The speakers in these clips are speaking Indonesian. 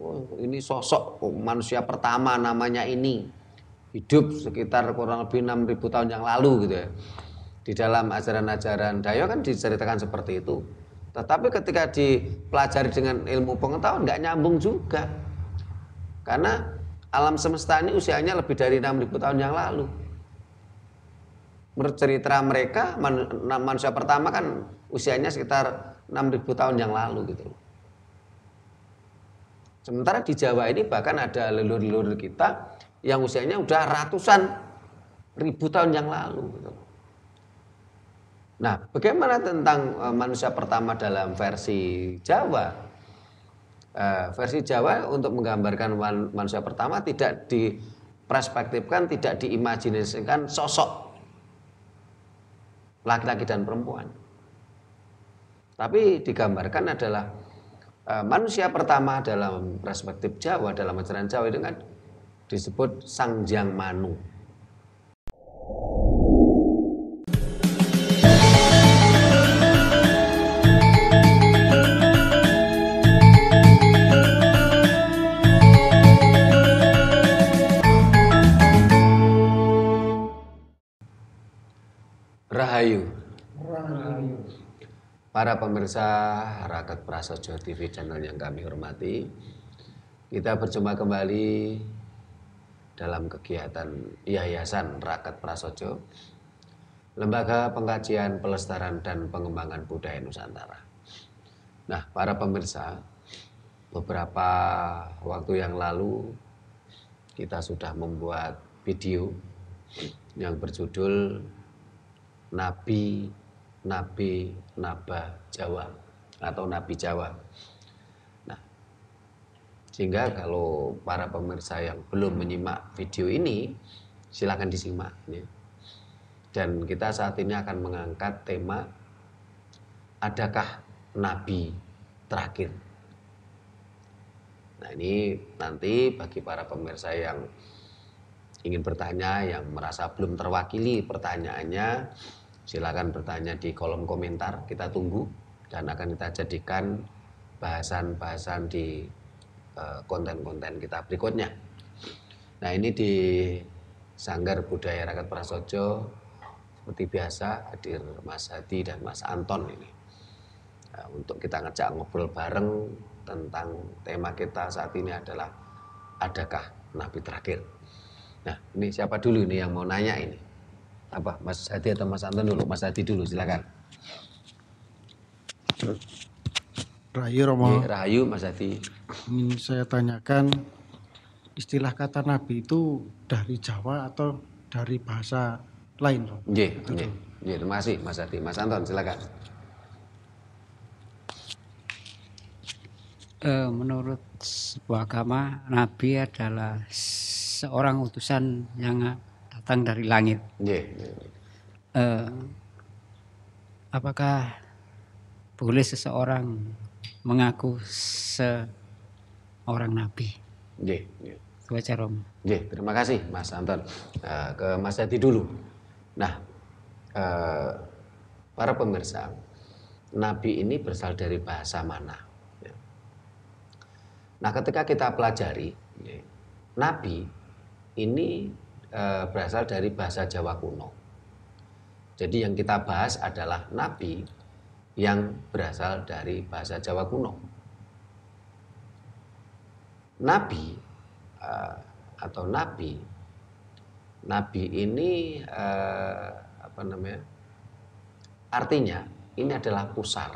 oh, ini sosok oh, manusia pertama namanya ini hidup sekitar kurang lebih 6000 tahun yang lalu gitu ya. Di dalam ajaran-ajaran Dayo kan diceritakan seperti itu. Tetapi ketika dipelajari dengan ilmu pengetahuan nggak nyambung juga. Karena alam semesta ini usianya lebih dari 6000 tahun yang lalu. Menurut cerita mereka manusia pertama kan usianya sekitar 6000 tahun yang lalu gitu loh. Sementara di Jawa ini bahkan ada leluhur-leluhur kita yang usianya udah ratusan ribu tahun yang lalu. Gitu. Nah, bagaimana tentang eh, manusia pertama dalam versi Jawa? Eh, versi Jawa untuk menggambarkan manusia pertama tidak diperspektifkan, tidak diimajinasikan sosok laki-laki dan perempuan. Tapi digambarkan adalah Eh, manusia pertama dalam perspektif Jawa dalam ajaran Jawa itu kan disebut Sangjang Manu. Para pemirsa Rakyat Prasojo TV channel yang kami hormati, kita berjumpa kembali dalam kegiatan Yayasan Rakyat Prasojo, Lembaga Pengkajian Pelestarian dan Pengembangan Budaya Nusantara. Nah, para pemirsa, beberapa waktu yang lalu kita sudah membuat video yang berjudul Nabi Nabi Naba Jawa atau Nabi Jawa. Nah, sehingga kalau para pemirsa yang belum menyimak video ini, silakan disimak. Ya. Dan kita saat ini akan mengangkat tema Adakah Nabi terakhir? Nah ini nanti bagi para pemirsa yang ingin bertanya, yang merasa belum terwakili pertanyaannya, Silakan bertanya di kolom komentar, kita tunggu dan akan kita jadikan bahasan-bahasan di eh, konten-konten kita berikutnya. Nah ini di Sanggar Budaya Rakyat Prasojo seperti biasa hadir Mas Hadi dan Mas Anton ini nah, untuk kita ngejak ngobrol bareng tentang tema kita saat ini adalah adakah nabi terakhir. Nah ini siapa dulu nih yang mau nanya ini? apa Mas Hadi atau Mas Anton dulu Mas Hadi dulu silakan Rahayu Romo Rahayu Mas Hadi ingin saya tanyakan istilah kata Nabi itu dari Jawa atau dari bahasa lain Romo yeah, yeah, yeah. terima kasih Mas Hadi Mas Anton silakan eh, menurut sebuah agama Nabi adalah seorang utusan yang datang dari langit. Yeah. Iya, iya, iya. Uh, apakah boleh seseorang mengaku seorang nabi? Yeah. Yeah. Baca Rom. Yeah, terima kasih Mas Anton. Uh, ke Mas Yati dulu. Nah, uh, para pemirsa, nabi ini berasal dari bahasa mana? Ya. Nah, ketika kita pelajari, ya, nabi ini Eh, berasal dari bahasa Jawa kuno. Jadi yang kita bahas adalah nabi yang berasal dari bahasa Jawa kuno. Nabi eh, atau nabi, nabi ini eh, apa namanya? Artinya ini adalah pusar,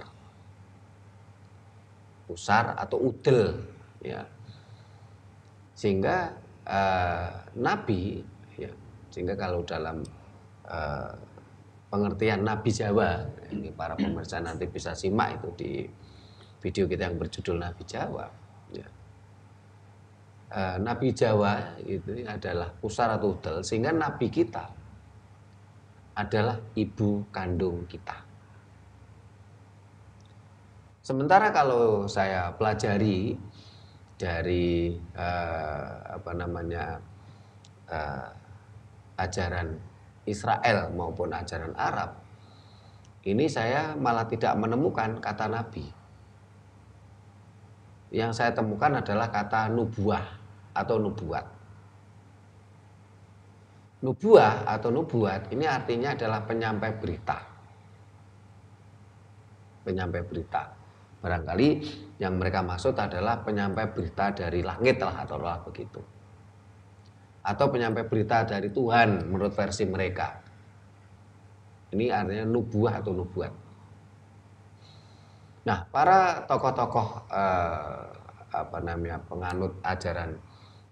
pusar atau udel, ya. Sehingga nabi ya sehingga kalau dalam uh, pengertian Nabi Jawa ini para pemirsa nanti bisa simak itu di video kita yang berjudul Nabi Jawa ya. uh, Nabi Jawa itu adalah pusara tutel sehingga Nabi kita adalah ibu kandung kita sementara kalau saya pelajari dari uh, apa namanya ajaran Israel maupun ajaran Arab, ini saya malah tidak menemukan kata nabi. Yang saya temukan adalah kata nubuah atau nubuat. Nubuah atau nubuat ini artinya adalah penyampai berita. Penyampai berita. Barangkali yang mereka maksud adalah penyampai berita dari langit lah atau lah begitu atau penyampai berita dari Tuhan menurut versi mereka. Ini artinya nubuah atau nubuat. Nah, para tokoh-tokoh eh, apa namanya penganut ajaran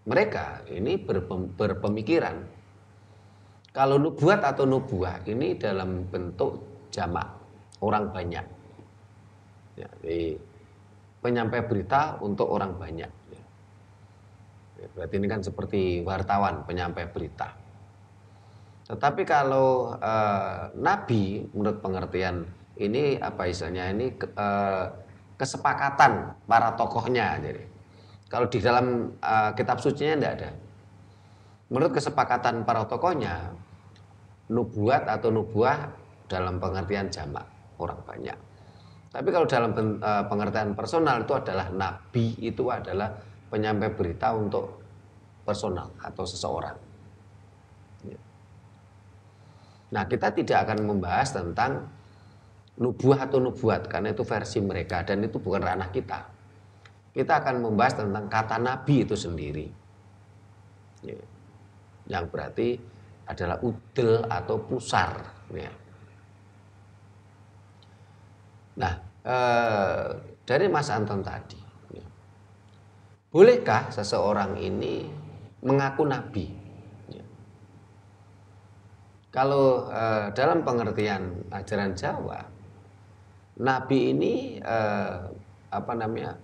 mereka ini berpem, berpemikiran kalau nubuat atau nubuah ini dalam bentuk jamak orang banyak. Ya, jadi penyampaian berita untuk orang banyak. Berarti ini kan seperti wartawan penyampai berita. Tetapi kalau e, nabi menurut pengertian ini apa istilahnya ini e, kesepakatan para tokohnya jadi. Kalau di dalam e, kitab sucinya tidak ada. Menurut kesepakatan para tokohnya nubuat atau nubuah dalam pengertian jamak orang banyak. Tapi kalau dalam pengertian personal itu adalah nabi itu adalah penyampai berita untuk personal atau seseorang. Ya. Nah, kita tidak akan membahas tentang nubuah atau nubuat karena itu versi mereka dan itu bukan ranah kita. Kita akan membahas tentang kata nabi itu sendiri. Ya. Yang berarti adalah udel atau pusar. Ya. Nah, eh, dari Mas Anton tadi, bolehkah seseorang ini mengaku nabi. Ya. Kalau e, dalam pengertian ajaran Jawa, nabi ini e, apa namanya?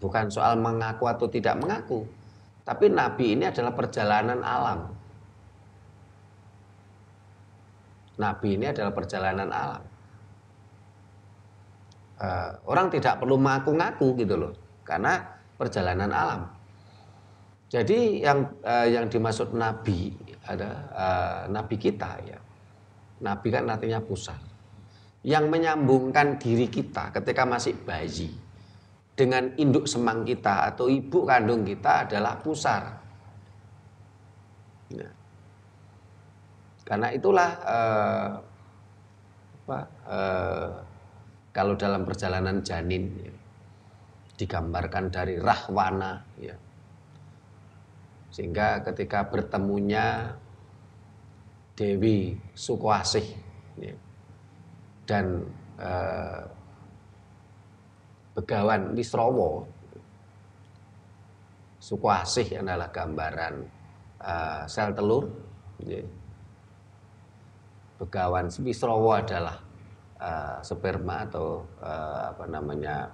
Bukan soal mengaku atau tidak mengaku, tapi nabi ini adalah perjalanan alam. Nabi ini adalah perjalanan alam. Uh, orang tidak perlu mengaku-ngaku gitu loh, karena perjalanan alam. Jadi yang uh, yang dimaksud nabi ada uh, nabi kita ya. Nabi kan artinya pusat. Yang menyambungkan diri kita ketika masih bayi dengan induk semang kita atau ibu kandung kita adalah pusar. Ya. Karena itulah uh, apa, uh, kalau dalam perjalanan janin ya, digambarkan dari rahwana sehingga ketika bertemunya Dewi Sukoasih ya, dan eh, Begawan Wisrowo, Sukoasih adalah gambaran eh, sel telur, ya. Begawan Wisrowo adalah eh, sperma atau eh, apa namanya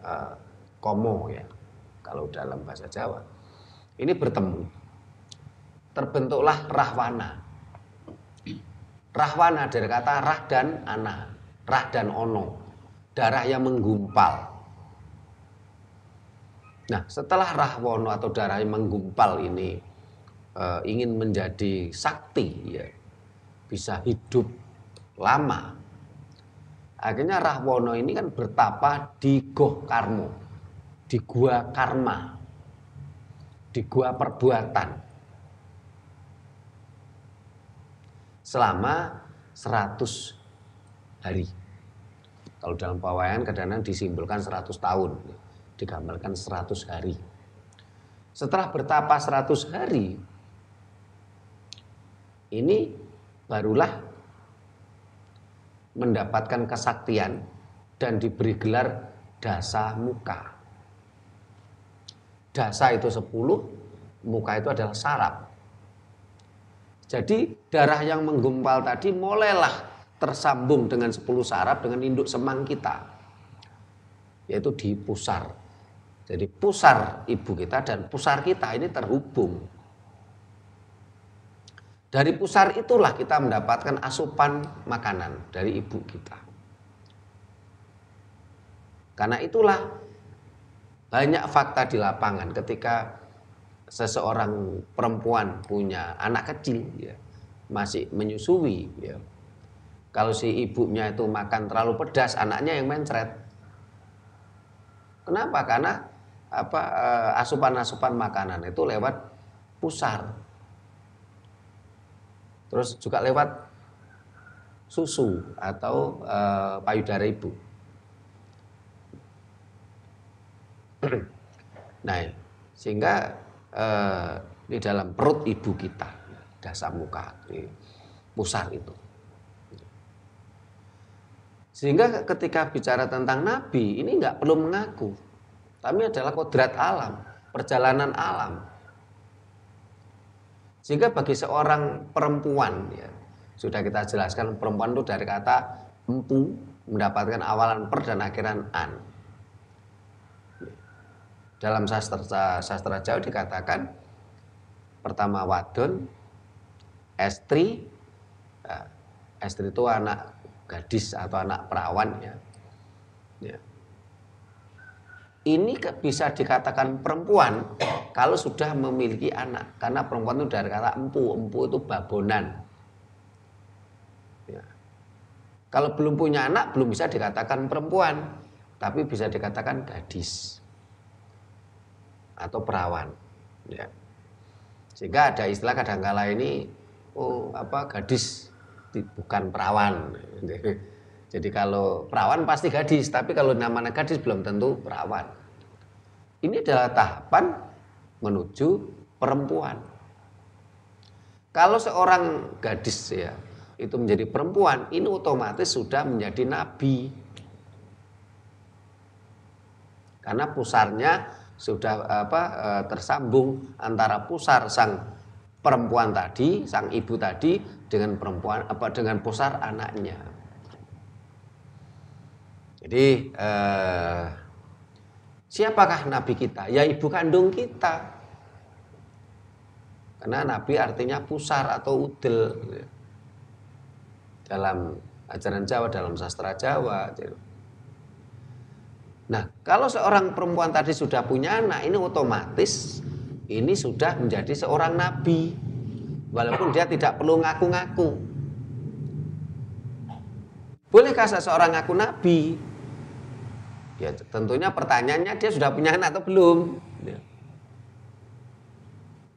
eh, komo ya kalau dalam bahasa Jawa. Ini bertemu. Terbentuklah rahwana. Rahwana dari kata rah dan ana, rah dan ono, darah yang menggumpal. Nah, setelah rahwono atau darah yang menggumpal ini e, ingin menjadi sakti, ya, bisa hidup lama. Akhirnya rahwono ini kan bertapa di Goh Karmo di gua karma, di gua perbuatan. Selama 100 hari. Kalau dalam pawaian kadang-kadang disimbolkan 100 tahun, digambarkan 100 hari. Setelah bertapa 100 hari, ini barulah mendapatkan kesaktian dan diberi gelar dasa muka. Dasa itu 10, muka itu adalah saraf. Jadi darah yang menggumpal tadi mulailah tersambung dengan 10 saraf dengan induk semang kita. Yaitu di pusar. Jadi pusar ibu kita dan pusar kita ini terhubung. Dari pusar itulah kita mendapatkan asupan makanan dari ibu kita. Karena itulah banyak fakta di lapangan ketika seseorang perempuan punya anak kecil ya, masih menyusui ya. Kalau si ibunya itu makan terlalu pedas, anaknya yang mencret. Kenapa? Karena apa eh, asupan-asupan makanan itu lewat pusar. Terus juga lewat susu atau uh, payudara ibu. nah, sehingga eh, di dalam perut ibu kita dasar muka pusar itu. Sehingga ketika bicara tentang Nabi, ini nggak perlu mengaku. tapi adalah kodrat alam, perjalanan alam. Sehingga bagi seorang perempuan, ya, sudah kita jelaskan perempuan itu dari kata empu, mendapatkan awalan per dan akhiran an. Dalam sastra sastra Jawa dikatakan pertama wadon, estri, eh, estri itu anak gadis atau anak perawan ya. ya. Ini bisa dikatakan perempuan kalau sudah memiliki anak karena perempuan itu dari kata empu, empu itu babonan. Ya. Kalau belum punya anak belum bisa dikatakan perempuan, tapi bisa dikatakan gadis atau perawan. Ya. Sehingga ada istilah kadangkala ini oh apa gadis bukan perawan. Jadi kalau perawan pasti gadis, tapi kalau namanya gadis belum tentu perawan. Ini adalah tahapan menuju perempuan. Kalau seorang gadis ya itu menjadi perempuan, ini otomatis sudah menjadi nabi. Karena pusarnya sudah apa e, tersambung antara pusar sang perempuan tadi, sang ibu tadi dengan perempuan apa dengan pusar anaknya. Jadi eh, siapakah nabi kita? Ya ibu kandung kita. Karena nabi artinya pusar atau udel dalam ajaran Jawa, dalam sastra Jawa. Jadi, Nah, kalau seorang perempuan tadi sudah punya anak, ini otomatis ini sudah menjadi seorang nabi. Walaupun dia tidak perlu ngaku-ngaku. Bolehkah seseorang ngaku nabi? Ya, tentunya pertanyaannya dia sudah punya anak atau belum? Ya.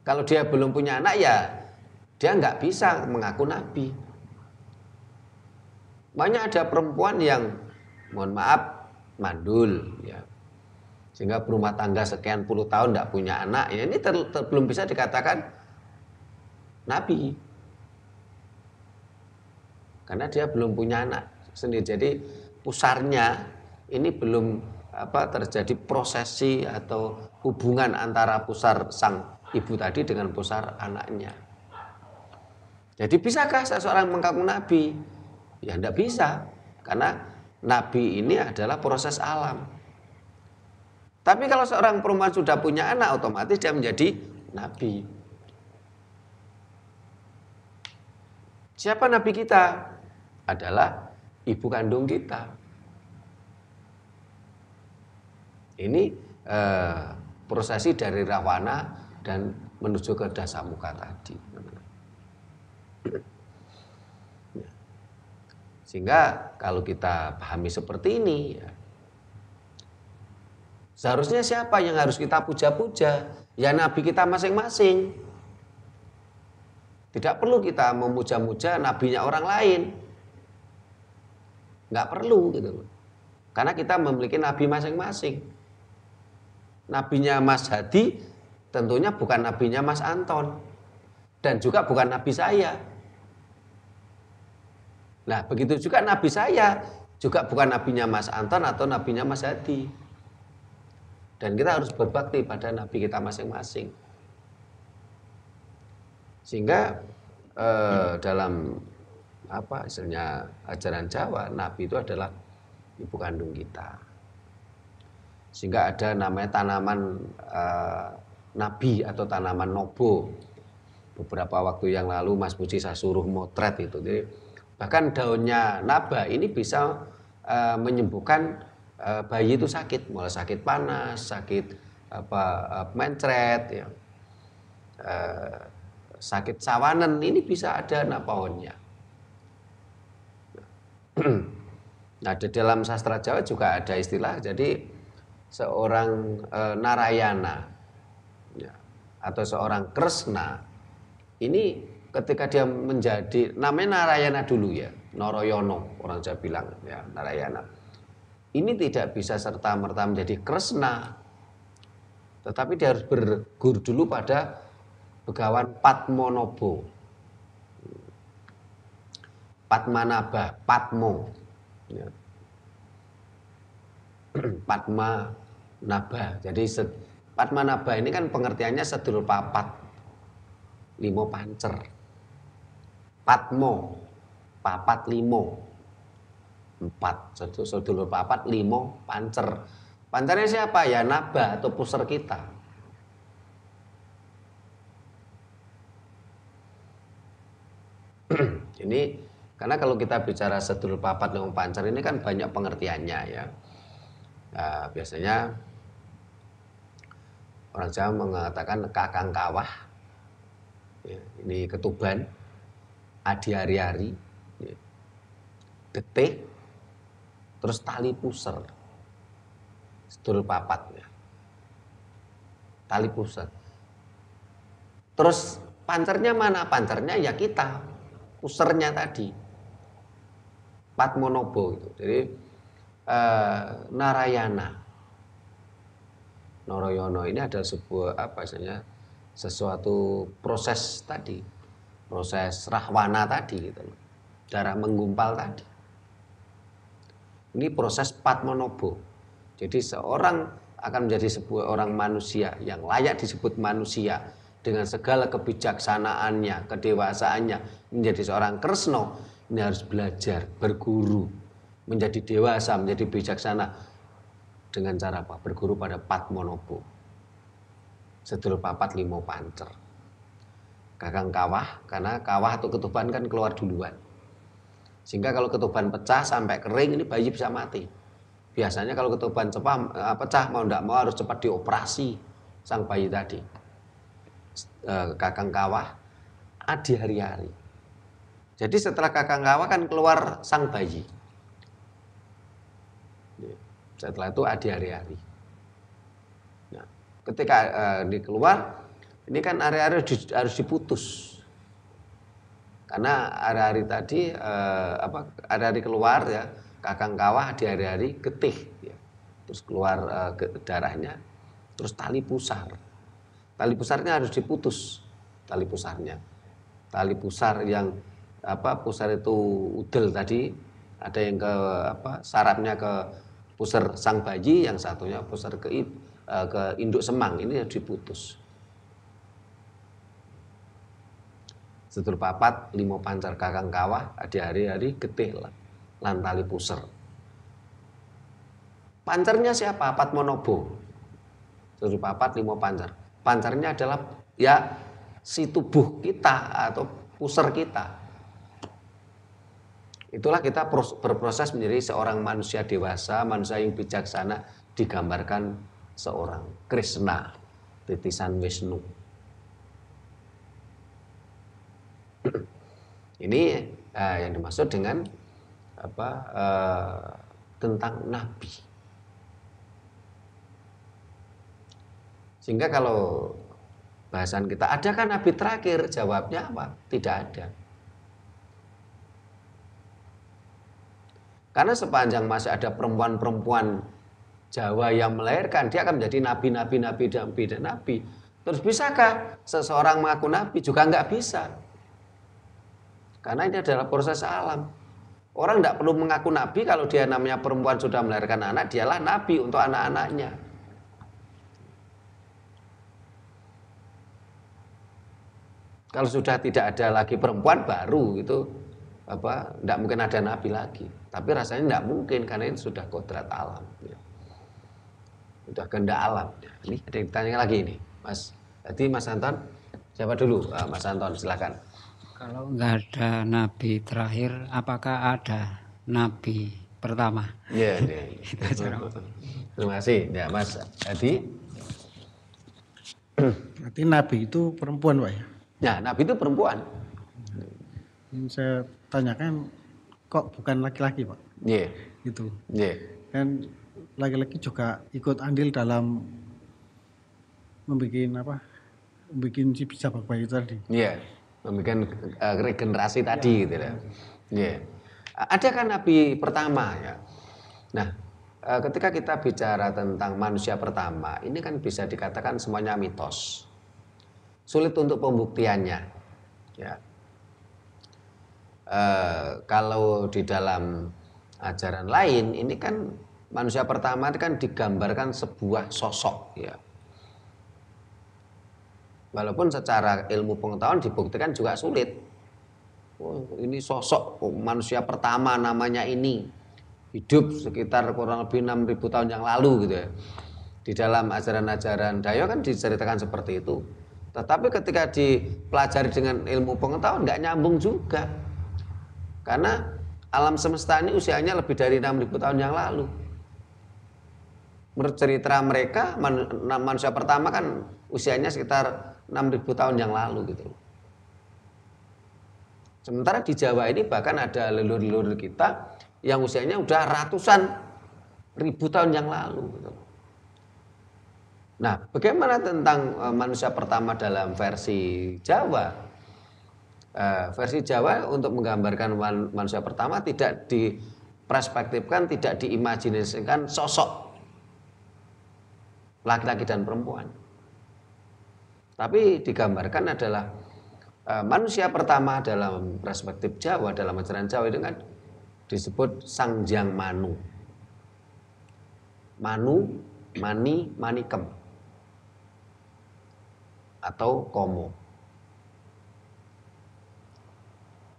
Kalau dia belum punya anak ya dia nggak bisa mengaku nabi. Banyak ada perempuan yang mohon maaf mandul ya sehingga berumah tangga sekian puluh tahun tidak punya anak ya ini ter, ter, belum bisa dikatakan nabi karena dia belum punya anak sendiri jadi pusarnya ini belum apa terjadi prosesi atau hubungan antara pusar sang ibu tadi dengan pusar anaknya jadi bisakah seseorang mengaku nabi ya tidak bisa karena Nabi ini adalah proses alam. Tapi kalau seorang perempuan sudah punya anak, otomatis dia menjadi nabi. Siapa nabi kita? Adalah ibu kandung kita. Ini eh, prosesi dari rawana dan menuju ke dasamuka tadi. Sehingga kalau kita pahami seperti ini, ya, seharusnya siapa yang harus kita puja-puja? Ya nabi kita masing-masing. Tidak perlu kita memuja-muja nabinya orang lain. Nggak perlu gitu Karena kita memiliki nabi masing-masing. Nabinya Mas Hadi tentunya bukan nabinya Mas Anton. Dan juga bukan nabi saya. Nah, begitu juga nabi saya juga bukan nabinya Mas Anton atau nabinya Mas Hadi. Dan kita harus berbakti pada nabi kita masing-masing. Sehingga eh, dalam apa istilahnya ajaran Jawa, nabi itu adalah ibu kandung kita. Sehingga ada namanya tanaman eh, nabi atau tanaman nobo. Beberapa waktu yang lalu Mas Puji saya suruh motret itu. Jadi bahkan daunnya naba ini bisa e, menyembuhkan e, bayi itu sakit mulai sakit panas sakit apa eh, mencret ya e, sakit sawanan ini bisa ada nah pohonnya nah di dalam sastra Jawa juga ada istilah jadi seorang e, narayana ya, atau seorang kresna ini ketika dia menjadi namanya Narayana dulu ya, Noroyono orang Jawa bilang ya, Narayana. Ini tidak bisa serta-merta menjadi Kresna. Tetapi dia harus bergur dulu pada Begawan Patmonobo. Patmanaba, Patmo. Ya. Patma Naba. Jadi Patmanaba ini kan pengertiannya sedulur papat limo pancer patmo papat limo empat sedulur papat limo pancer pancernya siapa ya naba atau pusar kita ini karena kalau kita bicara sedulur papat limo pancer ini kan banyak pengertiannya ya nah, biasanya orang Jawa mengatakan kakang kawah ya, ini ketuban adi hari-hari ya. detik terus tali puser sedulur papat ya. tali pusat terus pancernya mana pancernya ya kita pusernya tadi Patmonobo itu jadi eh, Narayana Noroyono ini ada sebuah apa istilahnya sesuatu proses tadi proses rahwana tadi gitu loh. Darah menggumpal tadi. Ini proses patmonobo. Jadi seorang akan menjadi sebuah orang manusia yang layak disebut manusia dengan segala kebijaksanaannya, kedewasaannya menjadi seorang kresno ini harus belajar, berguru, menjadi dewasa, menjadi bijaksana dengan cara apa? Berguru pada Patmonobo. setelah papat limo pancer gagang kawah karena kawah atau ketuban kan keluar duluan. Sehingga kalau ketuban pecah sampai kering ini bayi bisa mati. Biasanya kalau ketuban cepat eh, pecah mau tidak mau harus cepat dioperasi sang bayi tadi. Kakang eh, kawah adi hari-hari. Jadi setelah kakang kawah kan keluar sang bayi. Iya, setelah itu adi hari-hari. Nah, ketika uh, dikeluar ini kan area-area harus diputus. Karena hari-hari tadi eh, apa hari-hari keluar ya kakang kawah di hari-hari getih ya. Terus keluar eh, ke darahnya terus tali pusar. Tali pusarnya harus diputus tali pusarnya. Tali pusar yang apa pusar itu udel tadi ada yang ke apa sarafnya ke pusar sang bayi yang satunya pusar ke eh, ke induk semang ini harus diputus sedur papat limo pancar kakang kawah adi hari-hari getih lantali puser Pancarnya siapa monobo. sedur papat limo pancar pancarnya adalah ya si tubuh kita atau puser kita Itulah kita berproses menjadi seorang manusia dewasa, manusia yang bijaksana digambarkan seorang Krishna, titisan Wisnu. Ini uh, yang dimaksud dengan apa uh, tentang nabi. Sehingga kalau bahasan kita, ada kan nabi terakhir? Jawabnya apa? Tidak ada. Karena sepanjang masih ada perempuan-perempuan Jawa yang melahirkan, dia akan menjadi nabi, nabi, nabi, nabi, dan nabi. Terus bisakah seseorang mengaku nabi? Juga nggak bisa. Karena ini adalah proses alam. Orang tidak perlu mengaku nabi kalau dia namanya perempuan sudah melahirkan anak, dialah nabi untuk anak-anaknya. Kalau sudah tidak ada lagi perempuan baru itu apa tidak mungkin ada nabi lagi. Tapi rasanya tidak mungkin karena ini sudah kodrat alam. Ya. Sudah kehendak alam. Ini ada yang ditanya lagi ini, Mas. Jadi Mas Anton, siapa dulu? Ah, Mas Anton, silakan. Kalau nggak ada nabi terakhir, apakah ada nabi pertama? Iya, iya. iya. Itu Terima kasih. Ya, Mas Adi. nanti nabi itu perempuan, Pak ya? Ya, nabi itu perempuan. Yang saya tanyakan kok bukan laki-laki, Pak? Iya. Yeah. Itu. Iya. Yeah. Kan laki-laki juga ikut andil dalam membuat apa? Membuat si bisa baik tadi. Iya. Yeah memberikan uh, eh, regenerasi iya. tadi ya, gitu ya. ya. Ada kan nabi pertama ya. Nah, uh, ketika kita bicara tentang manusia pertama, ini kan bisa dikatakan semuanya mitos. Sulit untuk pembuktiannya. Ya. Uh, kalau di dalam ajaran lain ini kan manusia pertama kan digambarkan sebuah sosok ya Walaupun secara ilmu pengetahuan dibuktikan juga sulit. Oh, ini sosok oh, manusia pertama namanya ini hidup sekitar kurang lebih 6000 tahun yang lalu gitu ya. Di dalam ajaran-ajaran Dayo kan diceritakan seperti itu. Tetapi ketika dipelajari dengan ilmu pengetahuan nggak nyambung juga. Karena alam semesta ini usianya lebih dari 6000 tahun yang lalu. Menurut cerita mereka manusia pertama kan usianya sekitar 6000 tahun yang lalu gitu Sementara di Jawa ini bahkan ada leluhur-leluhur kita yang usianya udah ratusan ribu tahun yang lalu. Gitu. Nah, bagaimana tentang e, manusia pertama dalam versi Jawa? E, versi Jawa untuk menggambarkan manusia pertama tidak diperspektifkan, tidak diimajinasikan sosok laki-laki dan perempuan. Tapi digambarkan adalah e, manusia pertama dalam perspektif Jawa, dalam ajaran Jawa dengan kan disebut Sangjang Manu. Manu, Mani, Manikem. Atau Komo.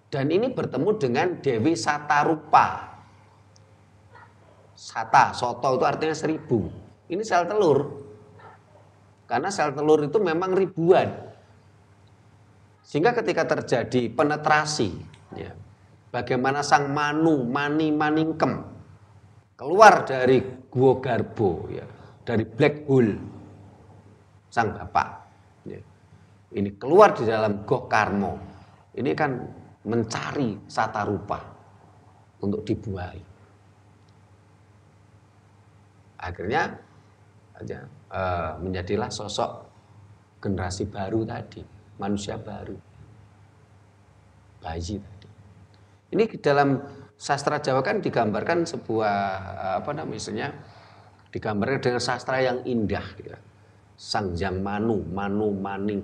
Dan ini bertemu dengan Dewi Satarupa. Sata, Soto itu artinya seribu. Ini sel telur. Karena sel telur itu memang ribuan. Sehingga ketika terjadi penetrasi, ya, bagaimana sang manu, mani, maningkem, keluar dari guo garbo, ya, dari black hole, sang bapak. Ya. Ini keluar di dalam go karmo. Ini kan mencari sata rupa untuk dibuai Akhirnya ya, e, menjadilah sosok generasi baru tadi, manusia baru, bayi tadi. Ini di dalam sastra Jawa kan digambarkan sebuah eh, apa namanya misalnya digambarkan dengan sastra yang indah, gitu. Sangjang Manu, Manu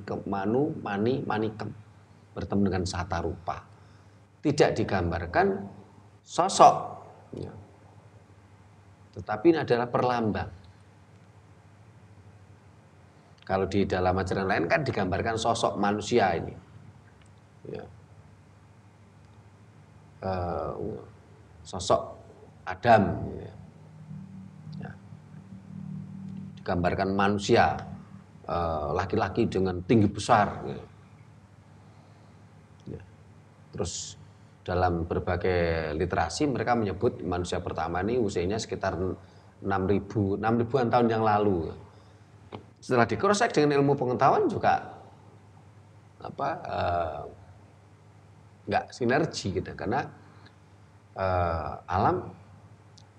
ke Manu Mani Manikem bertemu dengan sata rupa. Tidak digambarkan sosok, ya. tetapi ini adalah perlambang kalau di dalam ajaran lain kan digambarkan sosok manusia ini. Ya. e, sosok Adam. Ya. ya. Digambarkan manusia eh, laki-laki e, dengan tinggi besar. Ya. ya. Terus dalam berbagai literasi mereka menyebut manusia pertama ini usianya sekitar 6000 ribu, 6 tahun yang lalu. Ya. Setelah dikrosek dengan ilmu pengetahuan juga apa eh, nggak uh, sinergi gitu karena uh, alam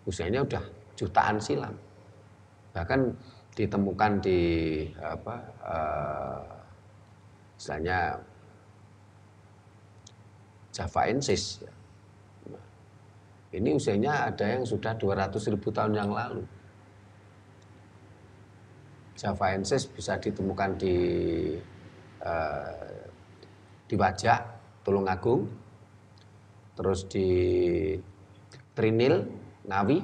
usianya udah jutaan silam bahkan ditemukan di apa uh, eh, misalnya Javaensis ini usianya ada yang sudah 200 ribu tahun yang lalu javaensis bisa ditemukan di uh, di Wajak, Tulungagung, terus di Trinil, Ngawi,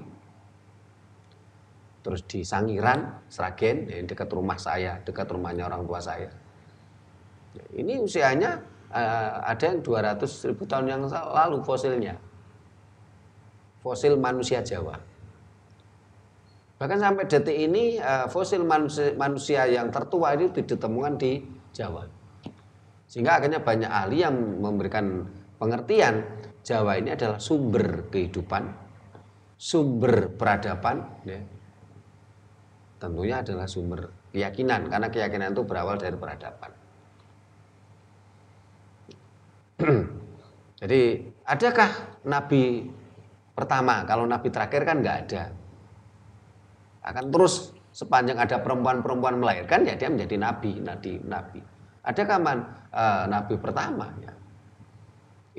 terus di Sangiran, Sragen, ya, yang dekat rumah saya, dekat rumahnya orang tua saya. Ini usianya uh, ada yang 200 ribu tahun yang lalu fosilnya. Fosil manusia Jawa. Bahkan sampai detik ini eh, fosil manusia, yang tertua itu ditemukan di Jawa. Sehingga akhirnya banyak ahli yang memberikan pengertian Jawa ini adalah sumber kehidupan, sumber peradaban, ya. tentunya adalah sumber keyakinan karena keyakinan itu berawal dari peradaban. Jadi adakah nabi pertama? Kalau nabi terakhir kan nggak ada. Akan terus sepanjang ada perempuan-perempuan melahirkan ya dia menjadi nabi, nabi, nabi. Ada kaman e, eh, nabi pertama ya.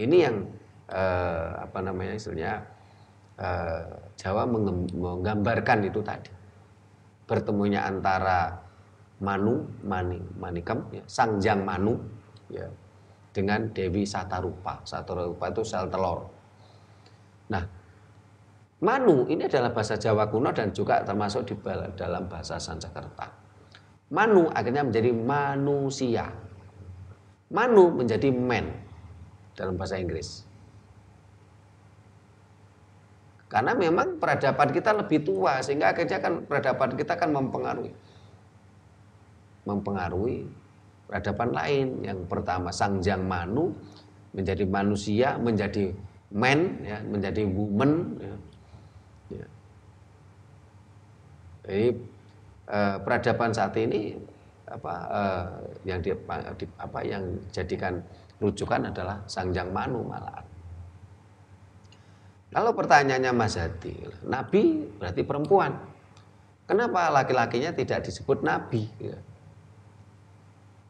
Ini yang e, apa namanya istilahnya e, Jawa menggambarkan itu tadi. Bertemunya antara Manu, Mani, Manikam, ya, Sangjang Manu ya, dengan Dewi Satarupa. Satarupa itu sel telur. Nah, Manu ini adalah bahasa Jawa kuno dan juga termasuk di dalam bahasa Sanskerta. Manu akhirnya menjadi manusia. Manu menjadi man dalam bahasa Inggris. Karena memang peradaban kita lebih tua sehingga akhirnya kan peradaban kita akan mempengaruhi mempengaruhi peradaban lain. Yang pertama Sangjang Manu menjadi manusia, menjadi man ya, menjadi woman ya Jadi eh, peradaban saat ini apa eh, yang di, apa yang jadikan rujukan adalah Sangjang Manu malahan. Kalau pertanyaannya Mas Hadi, Nabi berarti perempuan. Kenapa laki-lakinya tidak disebut Nabi?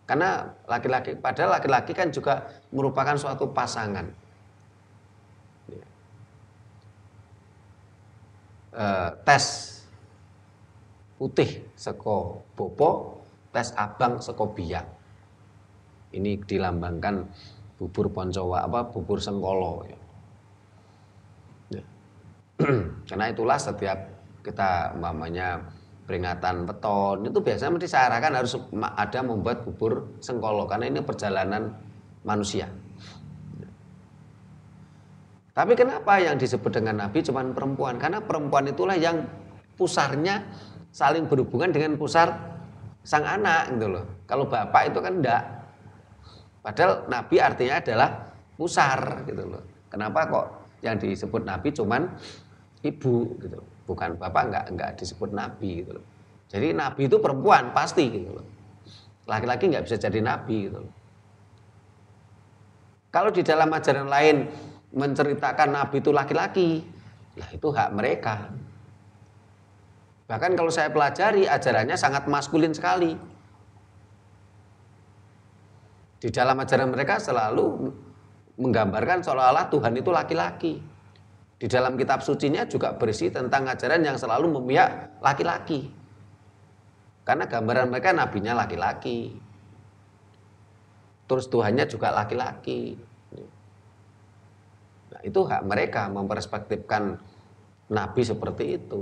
Karena laki-laki, padahal laki-laki kan juga merupakan suatu pasangan. Ya. Eh, tes putih seko bopo, tes abang seko biak. Ini dilambangkan bubur poncowa apa bubur sengkolo. Ya. ya. Karena itulah setiap kita mamanya peringatan peton itu biasanya mesti disarankan harus ada membuat bubur sengkolo karena ini perjalanan manusia. Tapi kenapa yang disebut dengan nabi cuma perempuan? Karena perempuan itulah yang pusarnya saling berhubungan dengan pusar sang anak gitu loh. Kalau bapak itu kan enggak. Padahal nabi artinya adalah pusar gitu loh. Kenapa kok yang disebut nabi cuman ibu gitu Bukan bapak enggak enggak disebut nabi gitu loh. Jadi nabi itu perempuan pasti gitu loh. Laki-laki nggak bisa jadi nabi gitu loh. Kalau di dalam ajaran lain menceritakan nabi itu laki-laki, lah itu hak mereka. Bahkan kalau saya pelajari ajarannya sangat maskulin sekali. Di dalam ajaran mereka selalu menggambarkan seolah-olah Tuhan itu laki-laki. Di dalam kitab sucinya juga berisi tentang ajaran yang selalu memihak laki-laki. Karena gambaran mereka nabinya laki-laki. Terus Tuhannya juga laki-laki. Nah, itu hak mereka memperspektifkan nabi seperti itu.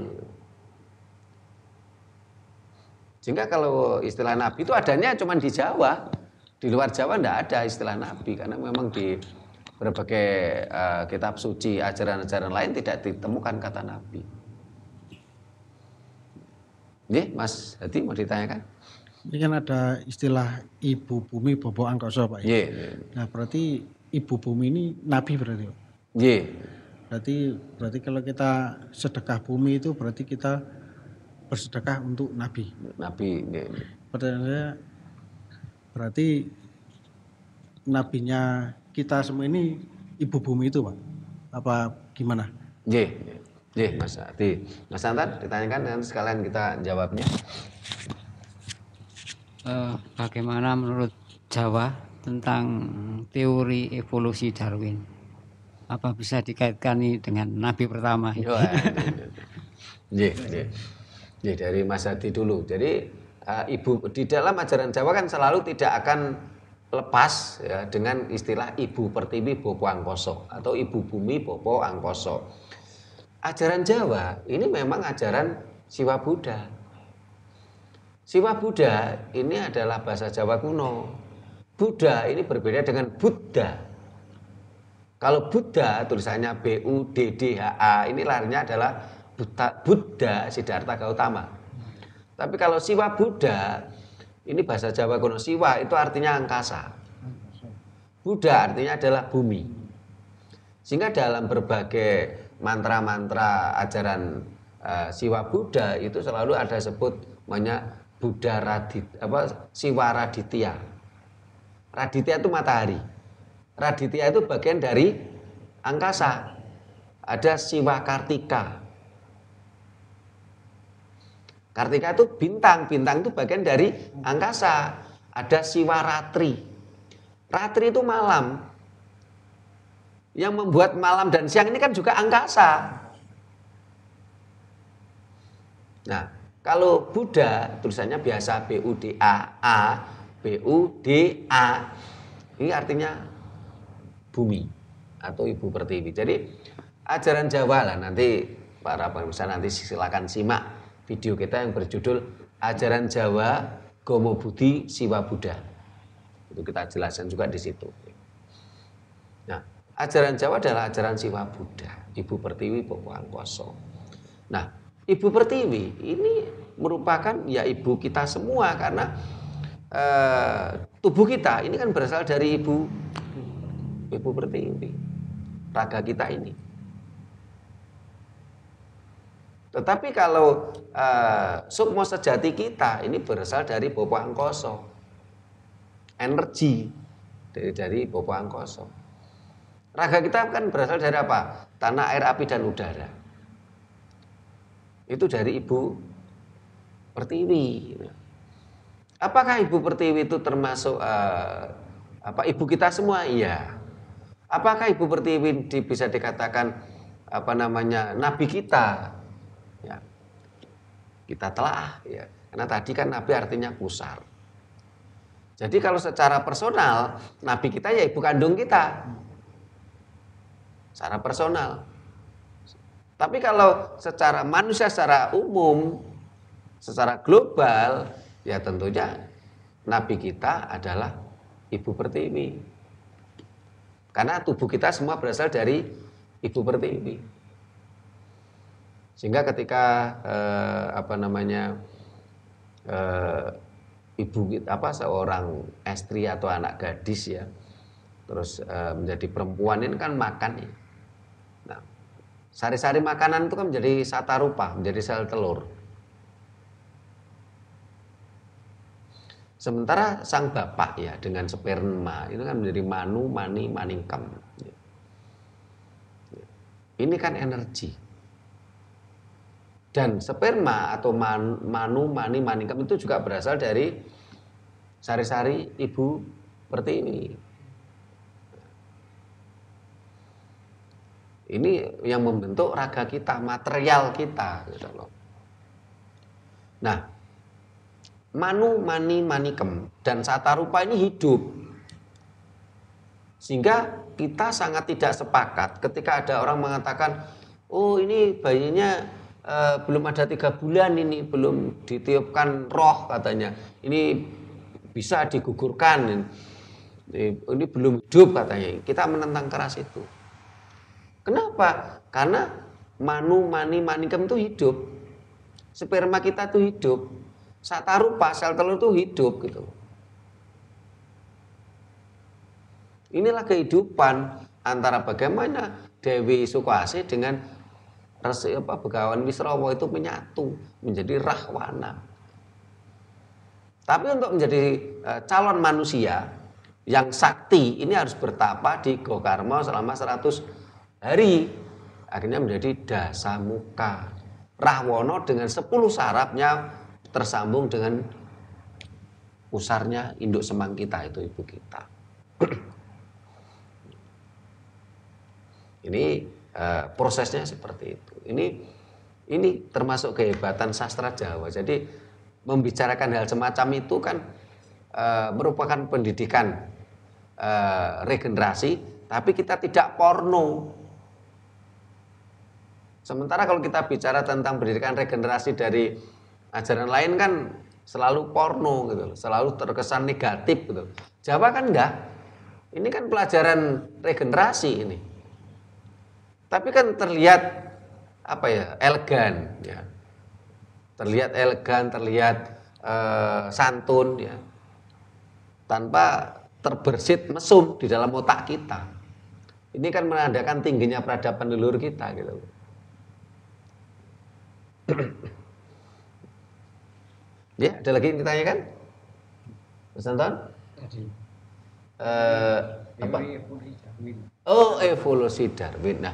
Sehingga kalau istilah Nabi itu adanya cuma di Jawa. Di luar Jawa tidak ada istilah Nabi karena memang di berbagai uh, kitab suci ajaran-ajaran lain tidak ditemukan kata Nabi. Nih, Mas hati mau ditanyakan? Ini kan ada istilah ibu bumi bobo angkoso Pak. Ya? Nah berarti ibu bumi ini Nabi berarti Pak? Berarti, berarti kalau kita sedekah bumi itu berarti kita bersedekah untuk Nabi. Nabi. Iya. Pertanyaannya berarti nabinya kita semua ini ibu bumi itu pak apa gimana? J, iya, J, iya, Mas Ati, Mas Antar ditanyakan dan sekalian kita jawabnya. Uh, bagaimana menurut Jawa tentang teori evolusi Darwin? Apa bisa dikaitkan nih dengan Nabi pertama? Yo, yeah, Ya dari Mas Hadi dulu. Jadi uh, ibu di dalam ajaran Jawa kan selalu tidak akan lepas ya dengan istilah ibu pertiwi bopo angkoso atau ibu bumi bopo angkoso. Ajaran Jawa ini memang ajaran Siwa Buddha. Siwa Buddha ini adalah bahasa Jawa kuno. Buddha ini berbeda dengan Buddha. Kalau Buddha tulisannya B U D D H A ini larinya adalah Buddha, Buddha Siddhartha Gautama. Tapi kalau Siwa Buddha, ini bahasa Jawa kuno, Siwa itu artinya angkasa. Buddha artinya adalah bumi. Sehingga dalam berbagai mantra-mantra ajaran uh, Siwa Buddha itu selalu ada sebut banyak Buddha Radit apa Siwa Raditya. Raditya itu matahari. Raditya itu bagian dari angkasa. Ada Siwa Kartika, Kartika itu bintang, bintang itu bagian dari angkasa. Ada siwa ratri. Ratri itu malam. Yang membuat malam dan siang ini kan juga angkasa. Nah, kalau Buddha tulisannya biasa B U D A A B U D A. Ini artinya bumi atau ibu pertiwi. Jadi ajaran Jawa lah nanti para pemirsa nanti silakan simak video kita yang berjudul Ajaran Jawa Gomo Budi Siwa Buddha. Itu kita jelaskan juga di situ. Nah, ajaran Jawa adalah ajaran Siwa Buddha, Ibu Pertiwi Bokuang Koso. Nah, Ibu Pertiwi ini merupakan ya ibu kita semua karena eh, tubuh kita ini kan berasal dari ibu ibu pertiwi raga kita ini Tetapi kalau uh, eh, sukmo sejati kita ini berasal dari Bapak Angkoso. Energi dari dari bopo Angkoso. Raga kita kan berasal dari apa? Tanah, air, api, dan udara. Itu dari Ibu Pertiwi. Apakah Ibu Pertiwi itu termasuk uh, apa ibu kita semua? Iya. Apakah Ibu Pertiwi bisa dikatakan apa namanya nabi kita? kita telah ya. Karena tadi kan Nabi artinya kusar. Jadi kalau secara personal Nabi kita ya ibu kandung kita. Secara personal. Tapi kalau secara manusia secara umum, secara global, ya tentunya Nabi kita adalah Ibu Pertiwi. Karena tubuh kita semua berasal dari Ibu Pertiwi. Sehingga ketika eh, apa namanya eh, ibu apa seorang istri atau anak gadis ya terus eh, menjadi perempuan ini kan makan ya. Nah, sari-sari makanan itu kan menjadi sata rupa, menjadi sel telur. Sementara sang bapak ya dengan sperma itu kan menjadi manu, mani, maningkam. Ini kan energi. Dan sperma atau man, manu, mani, maningkam itu juga berasal dari sari-sari ibu seperti Ini ini yang membentuk raga kita, material kita. Gitu nah, manu, mani, manikem dan sata rupa ini hidup. Sehingga kita sangat tidak sepakat ketika ada orang mengatakan, oh ini bayinya uh, belum ada tiga bulan ini belum ditiupkan roh katanya ini bisa digugurkan ini, ini belum hidup katanya kita menentang keras itu kenapa karena manu mani manikem itu hidup sperma kita itu hidup sata rupa sel telur itu hidup gitu inilah kehidupan antara bagaimana Dewi Sukasi dengan Resi apa Begawan Wisrawa itu menyatu menjadi Rahwana. Tapi untuk menjadi eh, calon manusia yang sakti ini harus bertapa di Gokarma selama 100 hari. Akhirnya menjadi Dasamuka. Rahwono dengan 10 sarapnya tersambung dengan pusarnya induk semang kita itu ibu kita. ini Eh, prosesnya seperti itu. Ini ini termasuk kehebatan sastra Jawa. Jadi membicarakan hal semacam itu kan uh, merupakan pendidikan uh, regenerasi, tapi kita tidak porno. Sementara kalau kita bicara tentang pendidikan regenerasi dari ajaran lain kan selalu porno gitu selalu terkesan negatif gitu. Jawa kan enggak. Ini kan pelajaran regenerasi ini tapi kan terlihat apa ya elegan ya terlihat elegan terlihat eh, santun ya tanpa terbersit mesum di dalam otak kita ini kan menandakan tingginya peradaban leluhur kita gitu ya ada lagi yang ditanyakan Mas Anton eh, apa? Oh evolusi Darwin. Nah,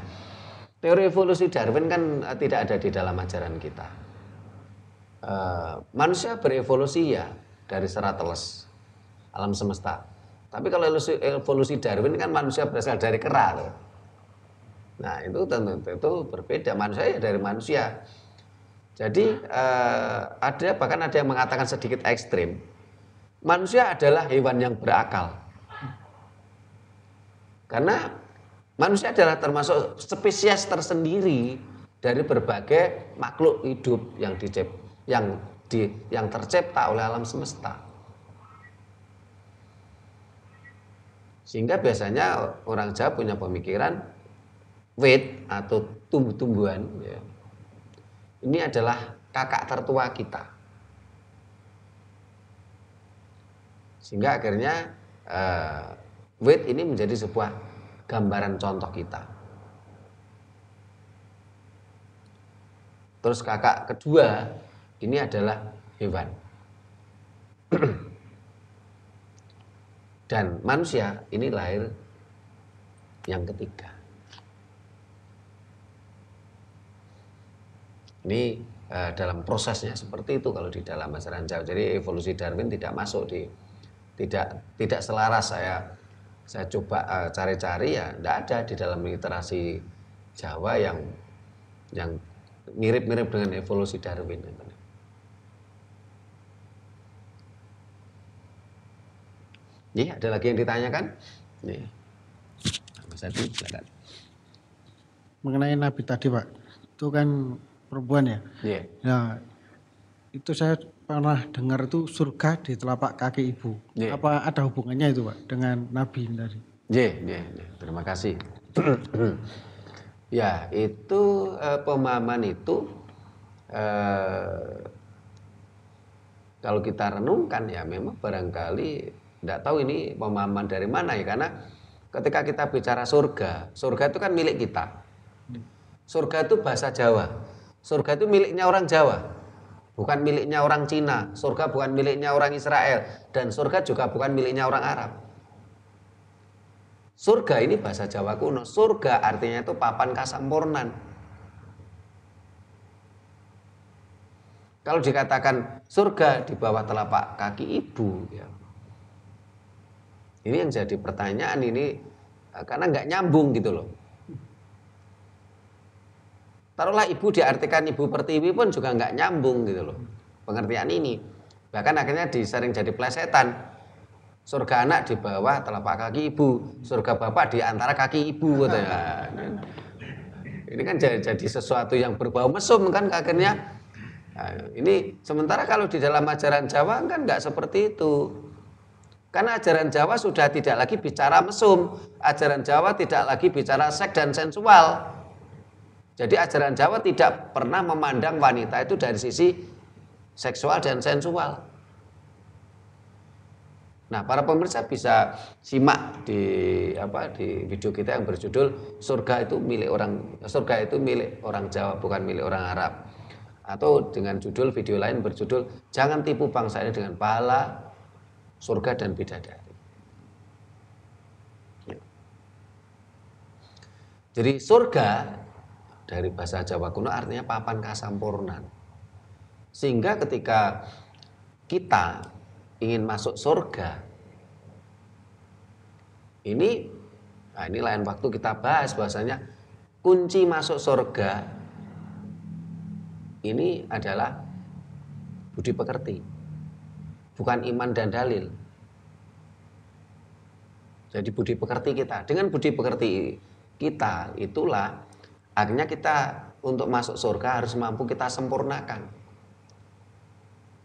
Teori evolusi Darwin kan eh, tidak ada di dalam ajaran kita. Uh, manusia berevolusi ya dari serateles alam semesta. Tapi kalau evolusi, evolusi Darwin kan manusia berasal dari kera. Loh. Nah itu tentu itu berbeda manusia ya dari manusia. Jadi uh, ada bahkan ada yang mengatakan sedikit ekstrim. Manusia adalah hewan yang berakal. Karena Manusia adalah termasuk spesies tersendiri dari berbagai makhluk hidup yang dicip, yang di, yang tercipta oleh alam semesta. Sehingga biasanya orang Jawa punya pemikiran wit atau tumbuh-tumbuhan ya. Ini adalah kakak tertua kita. Sehingga akhirnya uh, wit ini menjadi sebuah gambaran contoh kita. Terus kakak kedua ini adalah hewan. Dan manusia ini lahir yang ketiga. Ini eh, dalam prosesnya seperti itu kalau di dalam masyarakat Ranjau. Jadi evolusi Darwin tidak masuk di tidak tidak selaras saya saya coba cari eh, cari-cari ya tidak ada di dalam literasi Jawa yang yang mirip-mirip dengan evolusi Darwin. Ini ya, ada lagi yang ditanyakan? Iya. Mas Adi, silakan. Mengenai Nabi tadi, Pak. Itu kan perempuan ya? Iya. Yeah. Nah, itu saya pernah dengar itu surga di telapak kaki ibu. Ye. Apa ada hubungannya itu Pak dengan Nabi tadi? J, terima kasih. ya itu eh, pemahaman itu eh, kalau kita renungkan ya memang barangkali tidak tahu ini pemahaman dari mana ya karena ketika kita bicara surga, surga itu kan milik kita. Hmm. Surga itu bahasa Jawa. Surga itu miliknya orang Jawa bukan miliknya orang Cina, surga bukan miliknya orang Israel, dan surga juga bukan miliknya orang Arab. Surga ini bahasa Jawa kuno. Surga artinya itu papan kasampurnan. Kalau dikatakan surga di bawah telapak kaki ibu, ya. ini yang jadi pertanyaan ini eh, karena nggak nyambung gitu loh. Taruhlah ibu diartikan ibu pertiwi pun juga nggak nyambung gitu loh. Pengertian ini. Bahkan akhirnya disering jadi plesetan. Surga anak di bawah telapak kaki ibu, surga bapak di antara kaki ibu katanya. Ini kan jadi, sesuatu yang berbau mesum kan akhirnya. Nah, ini sementara kalau di dalam ajaran Jawa kan nggak seperti itu. Karena ajaran Jawa sudah tidak lagi bicara mesum, ajaran Jawa tidak lagi bicara seks dan sensual. Jadi ajaran Jawa tidak pernah memandang wanita itu dari sisi seksual dan sensual. Nah, para pemirsa bisa simak di apa di video kita yang berjudul surga itu milik orang surga itu milik orang Jawa bukan milik orang Arab. Atau dengan judul video lain berjudul jangan tipu bangsa ini dengan pahala surga dan bidadari. Ya. Jadi surga dari bahasa Jawa kuno artinya papan kasampurnan. Sehingga ketika kita ingin masuk surga, ini nah ini lain waktu kita bahas bahasanya kunci masuk surga ini adalah budi pekerti bukan iman dan dalil jadi budi pekerti kita dengan budi pekerti kita itulah Akhirnya kita untuk masuk surga harus mampu kita sempurnakan.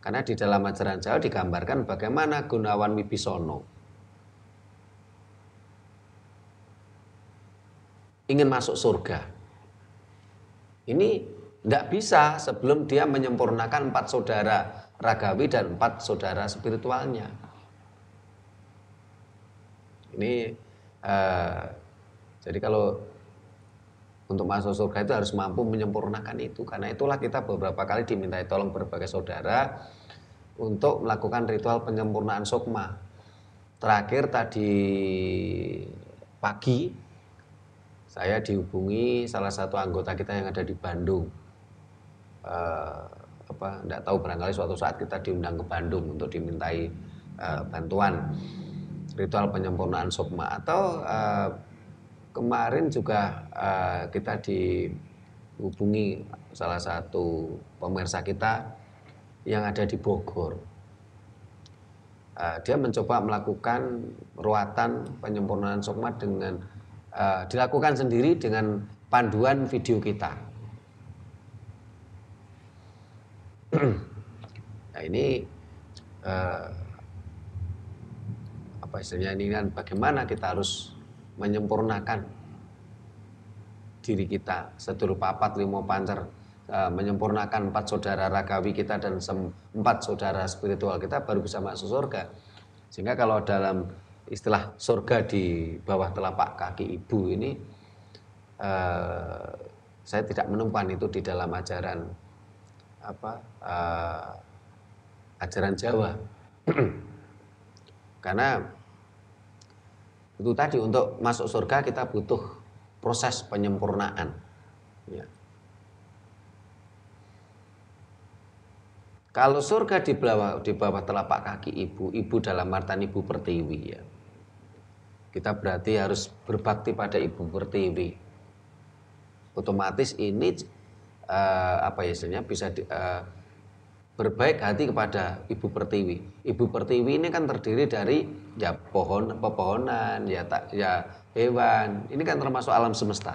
Karena di dalam ajaran Jawa digambarkan bagaimana Gunawan Wibisono ingin masuk surga. Ini tidak bisa sebelum dia menyempurnakan empat saudara ragawi dan empat saudara spiritualnya. Ini eh, jadi kalau untuk masuk surga itu harus mampu menyempurnakan itu karena itulah kita beberapa kali dimintai tolong berbagai saudara untuk melakukan ritual penyempurnaan sukma terakhir tadi pagi saya dihubungi salah satu anggota kita yang ada di Bandung uh, apa tidak tahu barangkali suatu saat kita diundang ke Bandung untuk dimintai uh, bantuan ritual penyempurnaan sukma atau uh, kemarin juga ya. eh, kita dihubungi salah satu pemirsa kita yang ada di Bogor. Eh, dia mencoba melakukan ruatan penyempurnaan sukma dengan eh, dilakukan sendiri dengan panduan video kita. nah ini apa istilahnya ini kan bagaimana kita harus menyempurnakan diri kita sedulur papat limo pancer e, menyempurnakan empat saudara ragawi kita dan empat saudara spiritual kita baru bisa masuk surga sehingga kalau dalam istilah surga di bawah telapak kaki ibu ini e, saya tidak menemukan itu di dalam ajaran apa e, ajaran Jawa karena itu tadi untuk masuk surga kita butuh proses penyempurnaan. Ya. Kalau surga di bawah, di bawah telapak kaki ibu, ibu dalam martan ibu pertiwi ya. Kita berarti harus berbakti pada ibu pertiwi. Otomatis ini uh, apa ya istilahnya bisa di, uh, berbaik hati kepada ibu pertiwi. Ibu pertiwi ini kan terdiri dari ya pohon pepohonan ya tak ya hewan ini kan termasuk alam semesta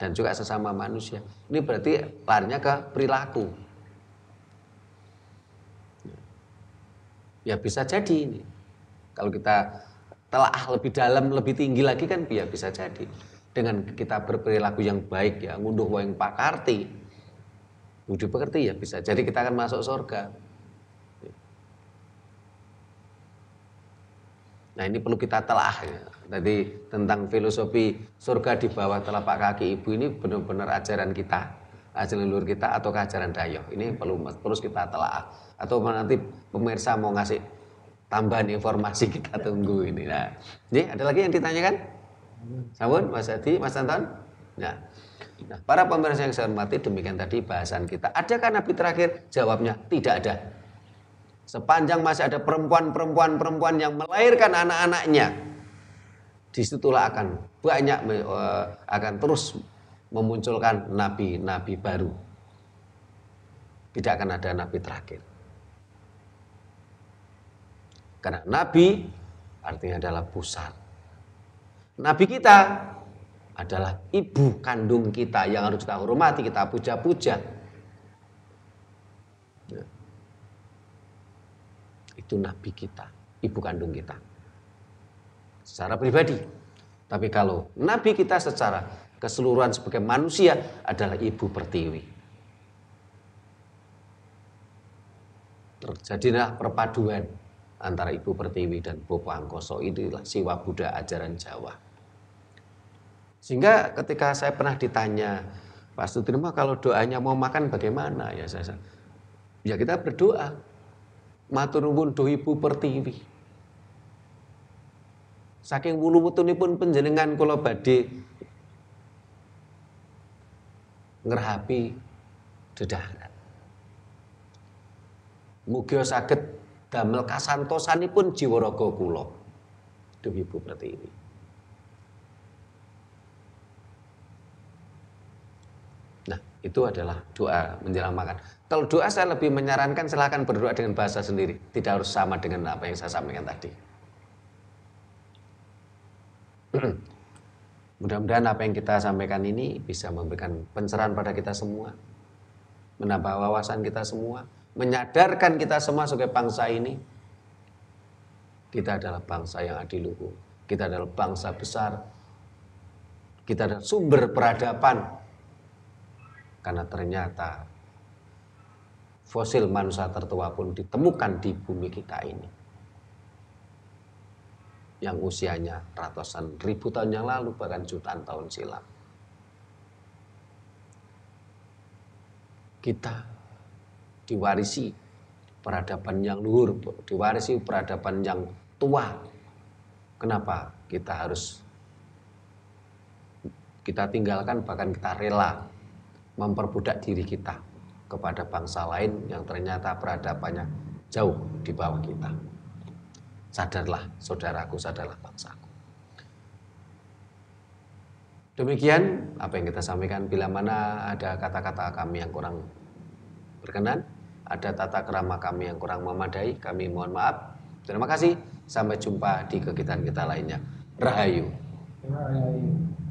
dan juga sesama manusia ini berarti larinya ke perilaku ya bisa jadi ini kalau kita telah lebih dalam lebih tinggi lagi kan ya bisa jadi dengan kita berperilaku yang baik ya ngunduh wayang pakarti budi pekerti ya bisa jadi kita akan masuk surga Nah ini perlu kita telah. Ya. Tadi tentang filosofi surga di bawah telapak kaki ibu ini benar-benar ajaran kita, ajaran luhur kita atau ajaran dayoh. Ini perlu terus kita telah. Atau nanti pemirsa mau ngasih tambahan informasi kita tunggu ini. Nah, ini ada lagi yang ditanyakan? Sampun, Mas Adi, Mas Anton? Nah, nah, para pemirsa yang saya hormati, demikian tadi bahasan kita. Adakah Nabi terakhir? Jawabnya tidak ada. Sepanjang masih ada perempuan-perempuan-perempuan yang melahirkan anak-anaknya, disitulah akan banyak e, akan terus memunculkan nabi-nabi baru. Tidak akan ada nabi terakhir. Karena nabi artinya adalah pusat. Nabi kita adalah ibu kandung kita yang harus kita hormati, kita puja-puja. itu nabi kita, ibu kandung kita. Secara pribadi. Tapi kalau nabi kita secara keseluruhan sebagai manusia adalah ibu pertiwi. Terjadilah perpaduan antara ibu pertiwi dan bopo angkoso inilah siwa Buddha ajaran Jawa. Sehingga ketika saya pernah ditanya, Pak Sutrimo kalau doanya mau makan bagaimana? Ya saya, ya kita berdoa. Matur nuwun Ibu Pertiwi. Saking wulu wutunipun panjenengan kula badhe ngerhapi dedahan. Mugi sakit damel kasantosanipun jiwa raga kula. Duh Ibu Pertiwi. itu adalah doa menjelang makan. Kalau doa saya lebih menyarankan silahkan berdoa dengan bahasa sendiri, tidak harus sama dengan apa yang saya sampaikan tadi. Mudah-mudahan apa yang kita sampaikan ini bisa memberikan pencerahan pada kita semua, menambah wawasan kita semua, menyadarkan kita semua sebagai bangsa ini. Kita adalah bangsa yang adiluhu, kita adalah bangsa besar, kita adalah sumber peradaban, karena ternyata fosil manusia tertua pun ditemukan di bumi kita ini yang usianya ratusan ribu tahun yang lalu bahkan jutaan tahun silam kita diwarisi peradaban yang luhur diwarisi peradaban yang tua kenapa kita harus kita tinggalkan bahkan kita rela memperbudak diri kita kepada bangsa lain yang ternyata peradabannya jauh di bawah kita. Sadarlah saudaraku, sadarlah bangsaku. Demikian apa yang kita sampaikan. Bila mana ada kata-kata kami yang kurang berkenan, ada tata kerama kami yang kurang memadai, kami mohon maaf. Terima kasih. Sampai jumpa di kegiatan kita lainnya. Rahayu. Rahayu.